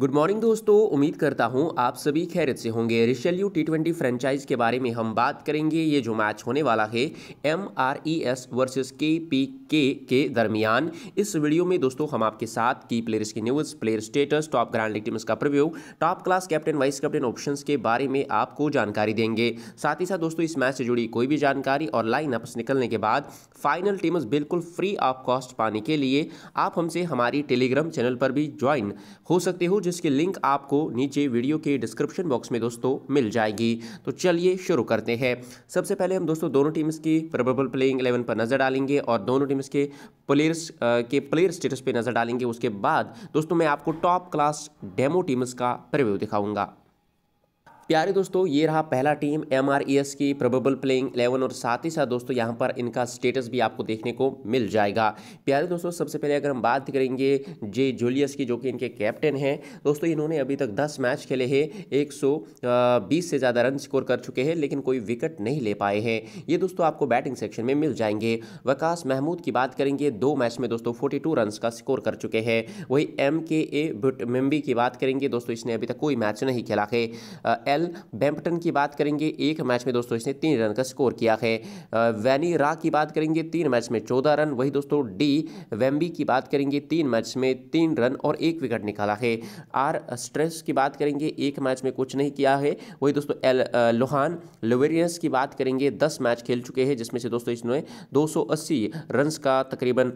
good morning दोस्तों उम्मीद करता हूं आप सभी खैरत से होंगे रिशेल्यू टी ट्वेंटी फ्रेंचाइज के बारे में हम बात करेंगे ये जो मैच होने वाला है M R E S versus K P K K दरमियान इस वीडियो में दोस्तों हम आपके साथ की प्लेयर्स की news player status top grand league teams का preview top class captain vice captain option के बारे में आपको जानकारी देंगे साथ ही साथ दोस्तों इस मैच से जुड़ी कोई भी जानकारी और लाइन अप्स निकलने के बाद फाइनल टीम्स बिल्कुल फ्री ऑफ कॉस्ट पाने के लिए आप हमसे हमारी टेलीग्राम चैनल पर भी ज्वाइन हो सकते हो जिसकी लिंक आपको नीचे वीडियो के डिस्क्रिप्शन बॉक्स में दोस्तों मिल जाएगी तो चलिए शुरू करते हैं सबसे पहले हम दोस्तों दोनों टीम्स की प्रोबेबल प्लेइंग एलेवन पर नज़र डालेंगे और दोनों टीम्स के प्लेयर्स के प्लेयर स्टेटस पर नज़र डालेंगे उसके बाद दोस्तों मैं आपको टॉप क्लास डेमो टीम्स का प्रिव्यू दिखाऊंगा प्यारे दोस्तों ये रहा पहला टीम एम e की प्रबल प्लेइंग एलेवन और साथ ही साथ दोस्तों यहाँ पर इनका स्टेटस भी आपको देखने को मिल जाएगा प्यारे दोस्तों सबसे पहले अगर हम बात करेंगे जे जूलियस की जो कि इनके कैप्टन हैं दोस्तों इन्होंने अभी तक दस मैच खेले हैं एक से ज़्यादा रन स्कोर कर चुके हैं लेकिन कोई विकेट नहीं ले पाए हैं ये दोस्तों आपको बैटिंग सेक्शन में मिल जाएंगे वकास महमूद की बात करेंगे दो मैच में दोस्तों टू रन का स्कोर कर चुके हैं वही एम के ए भुटमेम्बी की बात करेंगे दोस्तों इसने अभी तक कोई मैच नहीं खेला है एल एल बैम्पटन की बात करेंगे एक मैच में दोस्तों इसने तीन रन का स्कोर किया है वैनी रा की बात करेंगे तीन मैच में चौदह रन वही दोस्तों डी वेम्बी की बात करेंगे तीन मैच में तीन रन और एक विकेट निकाला है आर स्ट्रेस की बात करेंगे एक मैच में कुछ नहीं किया है वही दोस्तों एल लोहान लोवेरियस की बात करेंगे दस मैच खेल चुके हैं जिसमें से दोस्तों इसने 280 रन का तकरीबन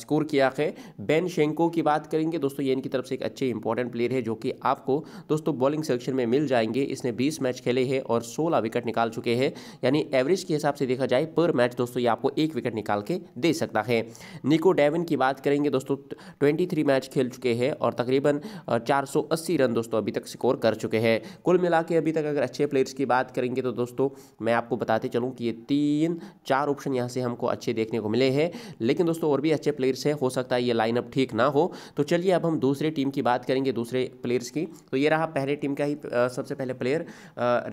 स्कोर किया है बेन शेंको की बात करेंगे दोस्तों ये इनकी तरफ से एक अच्छे इंपॉर्टेंट प्लेयर है जो कि आपको दोस्तों बॉलिंग सेक्शन में मिल जाएंगे है इसने बीस मैच खेले हैं और सोलह विकेट निकाल चुके हैं यानी एवरेज के हिसाब से देखा जाए पर मैच दोस्तों ये आपको एक विकेट निकाल के दे सकता है निको डेविन की बात करेंगे दोस्तों ट्वेंटी मैच खेल चुके हैं और तकरीबन चार रन दोस्तों अभी तक स्कोर कर चुके हैं कुल मिला के अभी तक अगर अच्छे प्लेयर्स की बात करेंगे तो दोस्तों मैं आपको बताते चलूँ कि ये तीन चार ऑप्शन यहाँ से हमको अच्छे देखने को मिले हैं लेकिन दोस्तों और भी अच्छे प्लेयर्स हैं हो सकता है ये लाइनअप ठीक ना हो तो चलिए अब हम दूसरे टीम की बात करेंगे दूसरे प्लेयर्स की तो ये रहा पहले टीम का ही सबसे पहले है प्लेयर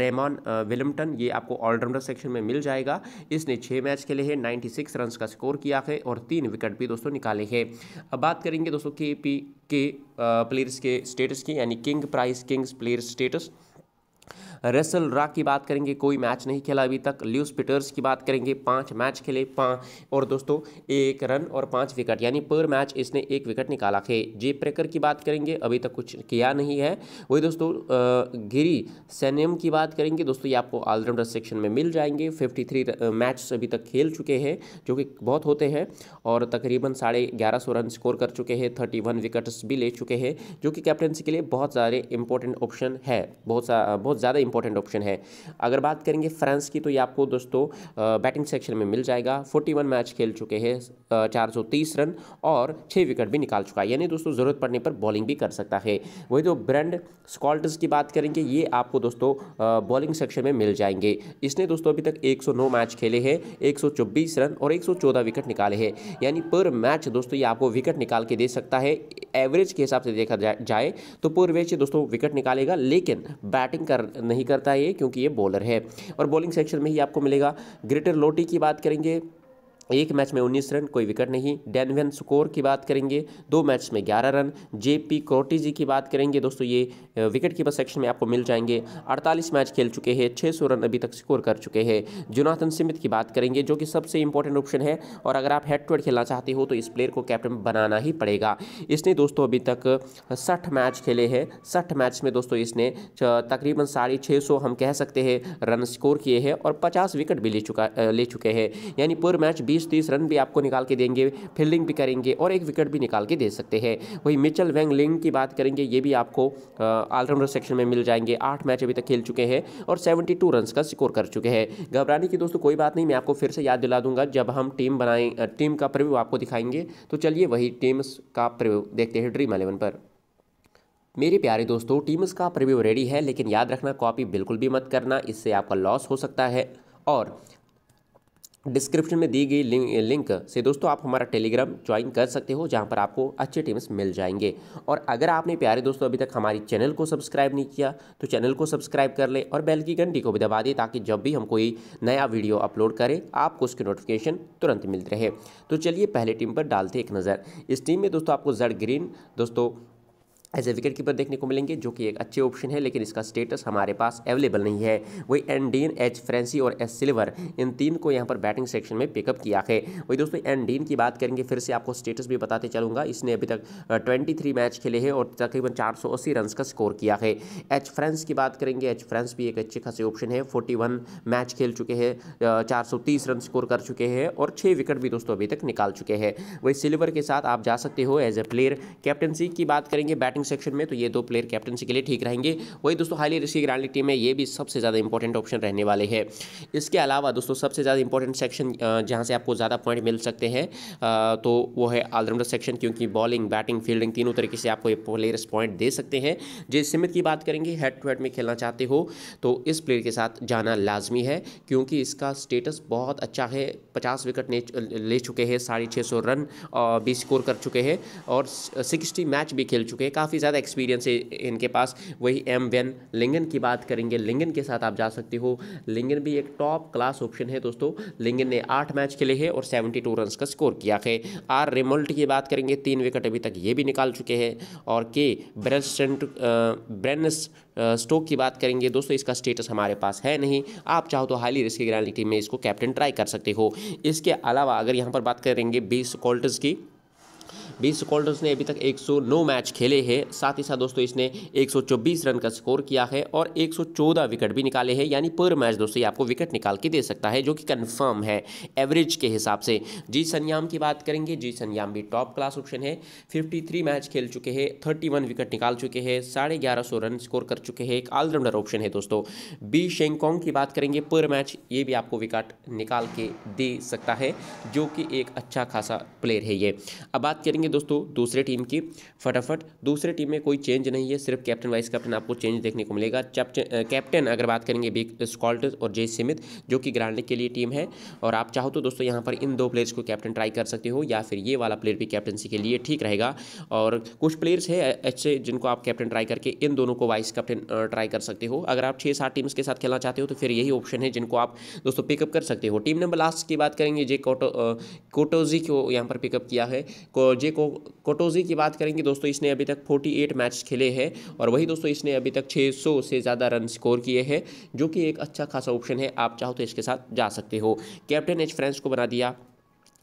रेमॉन विलिमटन ये आपको ऑलराउंडर सेक्शन में मिल जाएगा इसने छः मैच खेले हैं नाइन्टी सिक्स रन का स्कोर किया है और तीन विकेट भी दोस्तों निकाले हैं अब बात करेंगे दोस्तों के पी के प्लेयर्स के स्टेटस की यानी king price kings player status Russell रा की बात करेंगे कोई मैच नहीं खेला अभी तक ल्यूस पीटर्स की बात करेंगे पाँच मैच खेले पाँच और दोस्तों एक रन और पाँच विकेट यानी पर मैच इसने एक विकेट निकाला थे जे प्रेकर की बात करेंगे अभी तक कुछ किया नहीं है वही दोस्तों गिरी सैनियम की बात करेंगे दोस्तों ये आपको ऑलराउंडर सेक्शन में मिल जाएंगे फिफ्टी थ्री मैच अभी तक खेल चुके हैं जो कि बहुत होते हैं और तकरीबन साढ़े ग्यारह सौ रन स्कोर कर चुके हैं थर्टी वन विकेट्स भी ले चुके हैं जो कि कैप्टनसी के लिए बहुत सारे इंपॉर्टेंट ऑप्शन है बहुत सा बहुत ज़्यादा इंपॉर्टेंट ऑप्शन है अगर बात करेंगे फ्रांस की तो ये आपको दोस्तों बैटिंग सेक्शन में मिल जाएगा फोर्टी मैच खेल चुके हैं चार रन और छः विकेट भी निकाल चुका है यानी दोस्तों ज़रूरत पड़ने पर बॉलिंग भी कर सकता है वही जो ब्रांड स्कॉल्ट की बात करेंगे ये आपको दोस्तों बॉलिंग सेक्शन में मिल जाएंगे इसने दोस्तों अभी तक 109 मैच खेले हैं एक रन और 114 विकेट निकाले हैं यानी पर मैच दोस्तों ये आपको विकेट निकाल के दे सकता है एवरेज के हिसाब से देखा जाए तो पूर्वेश दोस्तों विकेट निकालेगा लेकिन बैटिंग कर नहीं करता ये क्योंकि ये बॉलर है और बॉलिंग सेक्शन में ही आपको मिलेगा ग्रेटर लोटी की बात करेंगे एक मैच में उन्नीस रन कोई विकेट नहीं डेनवेन स्कोर की बात करेंगे दो मैच में ग्यारह रन जे पी क्रोटीजी की बात करेंगे दोस्तों ये विकेट कीपर सेक्शन में आपको मिल जाएंगे अड़तालीस मैच खेल चुके हैं छः सौ रन अभी तक स्कोर कर चुके हैं जुनाथन सिमित की बात करेंगे जो कि सबसे इंपॉर्टेंट ऑप्शन है और अगर आप हेड टू हेड खेलना चाहते हो तो इस प्लेयर को कैप्टन बनाना ही पड़ेगा इसने दोस्तों अभी तक सठ मैच खेले हैं सठ मैच में दोस्तों इसने तकरीबन साढ़े हम कह सकते हैं रन स्कोर किए हैं और पचास विकेट भी ले चुका ले चुके हैं यानी पर मैच बीस बीस तीस रन भी आपको निकाल के देंगे फील्डिंग भी करेंगे और एक विकेट भी निकाल के दे सकते हैं वही मिचल वेंग लिंग की बात करेंगे ये भी आपको ऑलराउंडर सेक्शन में मिल जाएंगे आठ मैच अभी तक खेल चुके हैं और सेवेंटी टू रन का स्कोर कर चुके हैं घबराने की दोस्तों कोई बात नहीं मैं आपको फिर से याद दिला दूंगा जब हम टीम बनाए टीम का प्रव्यू आपको दिखाएंगे तो चलिए वही टीम्स का प्रव्यू देखते हैं ड्रीम अलेवन पर मेरे प्यारे दोस्तों टीम्स का प्रिव्यू रेडी है लेकिन याद रखना कॉपी बिल्कुल भी मत करना इससे आपका लॉस हो सकता है और डिस्क्रिप्शन में दी गई लिंक से दोस्तों आप हमारा टेलीग्राम ज्वाइन कर सकते हो जहां पर आपको अच्छे टिप्स मिल जाएंगे और अगर आपने प्यारे दोस्तों अभी तक हमारी चैनल को सब्सक्राइब नहीं किया तो चैनल को सब्सक्राइब कर ले और बेल की घंटी को भी दबा दें ताकि जब भी हम कोई नया वीडियो अपलोड करें आपको उसकी नोटिफिकेशन तुरंत मिलती रहे तो चलिए पहले टीम पर डालते एक नज़र इस टीम में दोस्तों आपको जड ग्रीन दोस्तों एज ए विकेट कीपर देखने को मिलेंगे जो कि एक अच्छे ऑप्शन है लेकिन इसका स्टेटस हमारे पास अवेलेबल नहीं है वही एंडीन एच फ्रेंसी और एस सिल्वर इन तीन को यहाँ पर बैटिंग सेक्शन में पिकअप किया है वही दोस्तों एंडीन की बात करेंगे फिर से आपको स्टेटस भी बताते चलूंगा इसने अभी तक ट्वेंटी मैच खेले हैं और तकरीबन चार रन का स्कोर किया है एच फ्रेंस की बात करेंगे एच फ्रेंस भी एक अच्छे खासे ऑप्शन है फोर्टी मैच खेल चुके हैं चार रन स्कोर कर चुके हैं और छः विकेट भी दोस्तों अभी तक निकाल चुके हैं वही सिल्वर के साथ आप जा सकते हो एज ए प्लेयर कैप्टनसी की बात करेंगे बैटिंग बैटिंग सेक्शन में तो ये दो प्लेयर कैप्टनसी के लिए ठीक रहेंगे वही दोस्तों हाईली रिस्की ग्रांडी टीम है ये भी सबसे ज़्यादा इंपॉर्टेंट ऑप्शन रहने वाले हैं इसके अलावा दोस्तों सबसे ज़्यादा इंपॉर्टेंट सेक्शन जहाँ से आपको ज़्यादा पॉइंट मिल सकते हैं तो वो है ऑलराउंडर सेक्शन क्योंकि बॉलिंग बैटिंग फील्डिंग तीनों तरीके से आपको ये प्लेयर्स पॉइंट दे सकते हैं जिस सिमित की बात करेंगे हेड टू हेड में खेलना चाहते हो तो इस प्लेयर के साथ जाना लाजमी है क्योंकि इसका स्टेटस बहुत अच्छा है पचास विकेट ले चुके हैं साढ़े छः सौ रन बीस स्कोर कर चुके हैं और सिक्सटी मैच भी खेल चुके हैं काफ़ी काफ़ी ज़्यादा एक्सपीरियंस है इनके पास वही एम वेन लिंगन की बात करेंगे लिंगन के साथ आप जा सकते हो लिंगन भी एक टॉप क्लास ऑप्शन है दोस्तों लिंगन ने आठ मैच खेले हैं और सेवेंटी टू रन का स्कोर किया है आर रेमोल्ट की बात करेंगे तीन विकेट अभी तक ये भी निकाल चुके हैं और के ब्रेस्टेंट ब्रेनस स्टोक की बात करेंगे दोस्तों इसका स्टेटस हमारे पास है नहीं आप चाहो तो हाईली रिस्की ग्रैंड टीम में इसको कैप्टन ट्राई कर सकते हो इसके अलावा अगर यहाँ पर बात करेंगे बीस कॉल्टर्स की बीस कोल्डर्स ने अभी तक 109 मैच खेले हैं साथ ही साथ दोस्तों इसने 124 रन का स्कोर किया है और 114 विकेट भी निकाले हैं यानी पर मैच दोस्तों ये आपको विकेट निकाल के दे सकता है जो कि कन्फर्म है एवरेज के हिसाब से जी सन्याम की बात करेंगे जी सन्याम भी टॉप क्लास ऑप्शन है फिफ्टी मैच खेल चुके हैं थर्टी विकेट निकाल चुके हैं साढ़े रन स्कोर कर चुके हैं एक ऑलराउंडर ऑप्शन है दोस्तों बी शेंगकोंग की बात करेंगे पर मैच ये भी आपको विकेट निकाल के दे सकता है जो कि एक अच्छा खासा प्लेयर है ये अब बात करेंगे हैं दोस्तों दूसरे टीम की फटाफट दूसरे टीम में कोई चेंज नहीं है सिर्फ कैप्टन वाइस कैप्टन आपको चेंज देखने को मिलेगा कैप्टन अगर बात करेंगे बिग स्कॉल्ट और जे सिमिथ जो कि ग्रांडे के लिए टीम है और आप चाहो तो दोस्तों यहाँ पर इन दो प्लेयर्स को कैप्टन ट्राई कर सकते हो या फिर ये वाला प्लेयर भी कैप्टनसी के लिए ठीक रहेगा और कुछ प्लेयर्स है ऐसे जिनको आप कैप्टन ट्राई करके इन दोनों को वाइस कैप्टन ट्राई कर सकते हो अगर आप छः सात टीम्स के साथ खेलना चाहते हो तो फिर यही ऑप्शन है जिनको आप दोस्तों पिकअप कर सकते हो टीम नंबर लास्ट की बात करेंगे जे कोटो कोटोजी को यहाँ पर पिकअप किया है जे को कोटोजी की बात करेंगे दोस्तों इसने अभी तक 48 मैच खेले हैं और वही दोस्तों इसने अभी तक 600 से ज़्यादा रन स्कोर किए हैं जो कि एक अच्छा खासा ऑप्शन है आप चाहो तो इसके साथ जा सकते हो कैप्टन एच फ्रेंस को बना दिया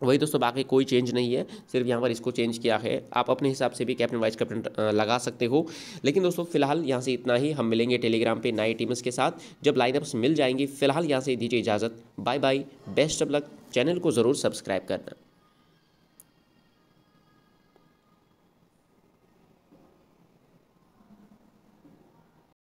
वही दोस्तों बाकी कोई चेंज नहीं है सिर्फ यहाँ पर इसको चेंज किया है आप अपने हिसाब से भी कैप्टन वाइस कैप्टन लगा सकते हो लेकिन दोस्तों फिलहाल यहाँ से इतना ही हम मिलेंगे टेलीग्राम पे नए टीम्स के साथ जब लाइनअप्स मिल जाएंगी फिलहाल यहाँ से दीजिए इजाज़त bye bye best of luck channel को ज़रूर सब्सक्राइब करना